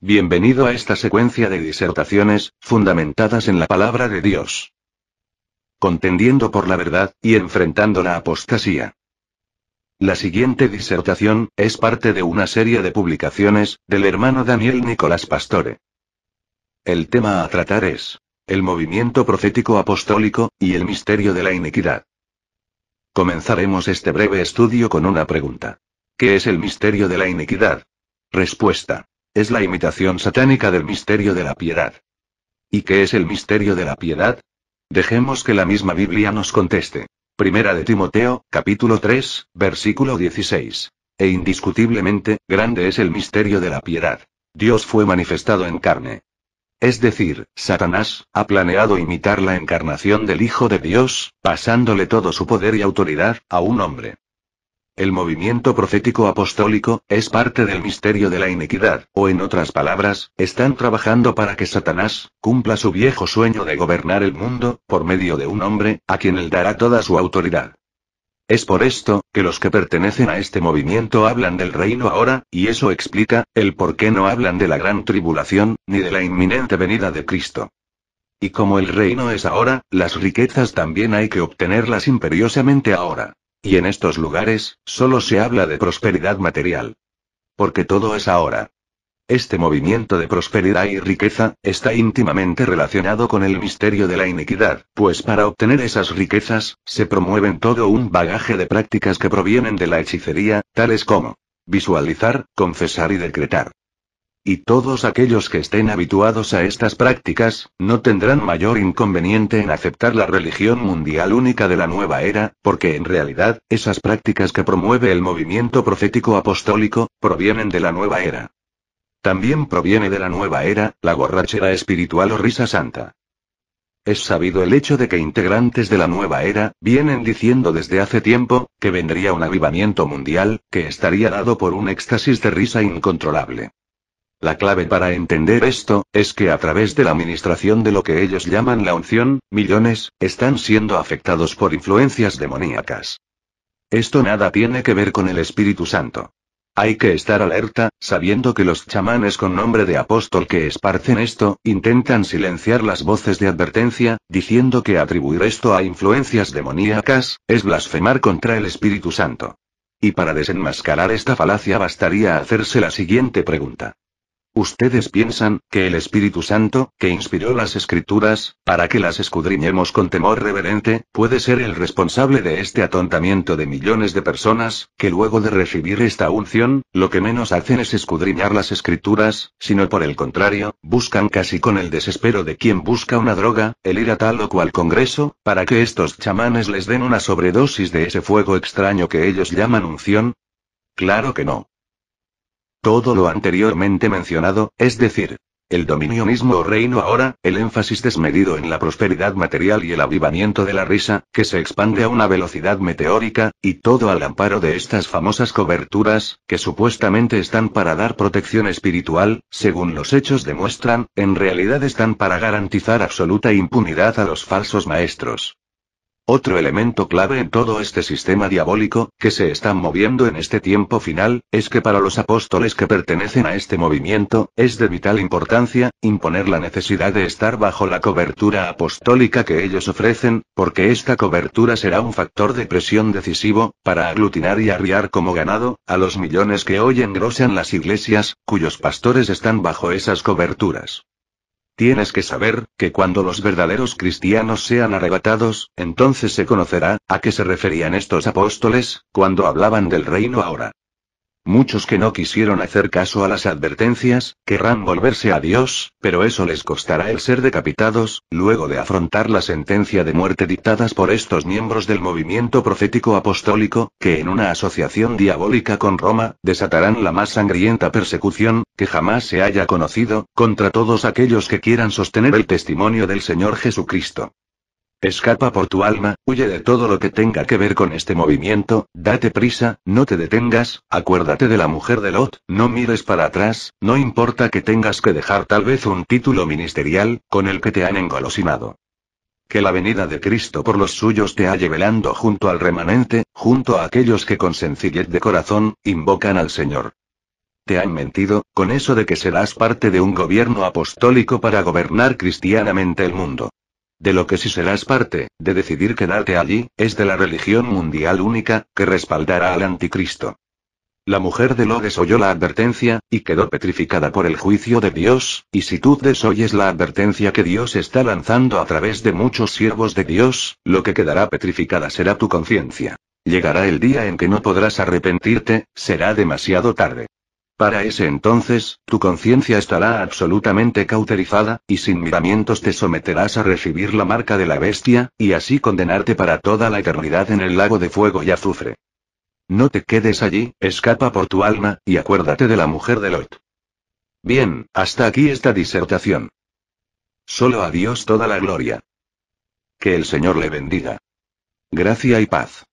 Bienvenido a esta secuencia de disertaciones, fundamentadas en la palabra de Dios. Contendiendo por la verdad, y enfrentando la apostasía. La siguiente disertación, es parte de una serie de publicaciones, del hermano Daniel Nicolás Pastore. El tema a tratar es, el movimiento profético apostólico, y el misterio de la iniquidad. Comenzaremos este breve estudio con una pregunta. ¿Qué es el misterio de la iniquidad? Respuesta. Es la imitación satánica del misterio de la piedad. ¿Y qué es el misterio de la piedad? Dejemos que la misma Biblia nos conteste. Primera de Timoteo, capítulo 3, versículo 16. E indiscutiblemente, grande es el misterio de la piedad. Dios fue manifestado en carne. Es decir, Satanás, ha planeado imitar la encarnación del Hijo de Dios, pasándole todo su poder y autoridad, a un hombre. El movimiento profético apostólico, es parte del misterio de la iniquidad, o en otras palabras, están trabajando para que Satanás, cumpla su viejo sueño de gobernar el mundo, por medio de un hombre, a quien él dará toda su autoridad. Es por esto, que los que pertenecen a este movimiento hablan del reino ahora, y eso explica, el por qué no hablan de la gran tribulación, ni de la inminente venida de Cristo. Y como el reino es ahora, las riquezas también hay que obtenerlas imperiosamente ahora. Y en estos lugares, solo se habla de prosperidad material. Porque todo es ahora. Este movimiento de prosperidad y riqueza, está íntimamente relacionado con el misterio de la iniquidad, pues para obtener esas riquezas, se promueven todo un bagaje de prácticas que provienen de la hechicería, tales como visualizar, confesar y decretar. Y todos aquellos que estén habituados a estas prácticas, no tendrán mayor inconveniente en aceptar la religión mundial única de la nueva era, porque en realidad, esas prácticas que promueve el movimiento profético apostólico, provienen de la nueva era. También proviene de la nueva era, la borrachera espiritual o risa santa. Es sabido el hecho de que integrantes de la nueva era, vienen diciendo desde hace tiempo, que vendría un avivamiento mundial, que estaría dado por un éxtasis de risa incontrolable. La clave para entender esto, es que a través de la administración de lo que ellos llaman la unción, millones, están siendo afectados por influencias demoníacas. Esto nada tiene que ver con el Espíritu Santo. Hay que estar alerta, sabiendo que los chamanes con nombre de apóstol que esparcen esto, intentan silenciar las voces de advertencia, diciendo que atribuir esto a influencias demoníacas, es blasfemar contra el Espíritu Santo. Y para desenmascarar esta falacia bastaría hacerse la siguiente pregunta. Ustedes piensan, que el Espíritu Santo, que inspiró las escrituras, para que las escudriñemos con temor reverente, puede ser el responsable de este atontamiento de millones de personas, que luego de recibir esta unción, lo que menos hacen es escudriñar las escrituras, sino por el contrario, buscan casi con el desespero de quien busca una droga, el ir a tal o cual congreso, para que estos chamanes les den una sobredosis de ese fuego extraño que ellos llaman unción. Claro que no. Todo lo anteriormente mencionado, es decir, el dominionismo o reino ahora, el énfasis desmedido en la prosperidad material y el avivamiento de la risa, que se expande a una velocidad meteórica, y todo al amparo de estas famosas coberturas, que supuestamente están para dar protección espiritual, según los hechos demuestran, en realidad están para garantizar absoluta impunidad a los falsos maestros. Otro elemento clave en todo este sistema diabólico, que se están moviendo en este tiempo final, es que para los apóstoles que pertenecen a este movimiento, es de vital importancia, imponer la necesidad de estar bajo la cobertura apostólica que ellos ofrecen, porque esta cobertura será un factor de presión decisivo, para aglutinar y arriar como ganado, a los millones que hoy engrosan las iglesias, cuyos pastores están bajo esas coberturas. Tienes que saber, que cuando los verdaderos cristianos sean arrebatados, entonces se conocerá, a qué se referían estos apóstoles, cuando hablaban del reino ahora. Muchos que no quisieron hacer caso a las advertencias, querrán volverse a Dios, pero eso les costará el ser decapitados, luego de afrontar la sentencia de muerte dictadas por estos miembros del movimiento profético apostólico, que en una asociación diabólica con Roma, desatarán la más sangrienta persecución, que jamás se haya conocido, contra todos aquellos que quieran sostener el testimonio del Señor Jesucristo. Escapa por tu alma, huye de todo lo que tenga que ver con este movimiento, date prisa, no te detengas, acuérdate de la mujer de Lot, no mires para atrás, no importa que tengas que dejar tal vez un título ministerial, con el que te han engolosinado. Que la venida de Cristo por los suyos te halle velando junto al remanente, junto a aquellos que con sencillez de corazón, invocan al Señor. Te han mentido, con eso de que serás parte de un gobierno apostólico para gobernar cristianamente el mundo. De lo que si serás parte, de decidir quedarte allí, es de la religión mundial única, que respaldará al anticristo. La mujer de Lodes oyó la advertencia, y quedó petrificada por el juicio de Dios, y si tú desoyes la advertencia que Dios está lanzando a través de muchos siervos de Dios, lo que quedará petrificada será tu conciencia. Llegará el día en que no podrás arrepentirte, será demasiado tarde. Para ese entonces, tu conciencia estará absolutamente cauterizada, y sin miramientos te someterás a recibir la marca de la bestia, y así condenarte para toda la eternidad en el lago de fuego y azufre. No te quedes allí, escapa por tu alma, y acuérdate de la mujer de Lot. Bien, hasta aquí esta disertación. Solo a Dios toda la gloria. Que el Señor le bendiga. Gracia y paz.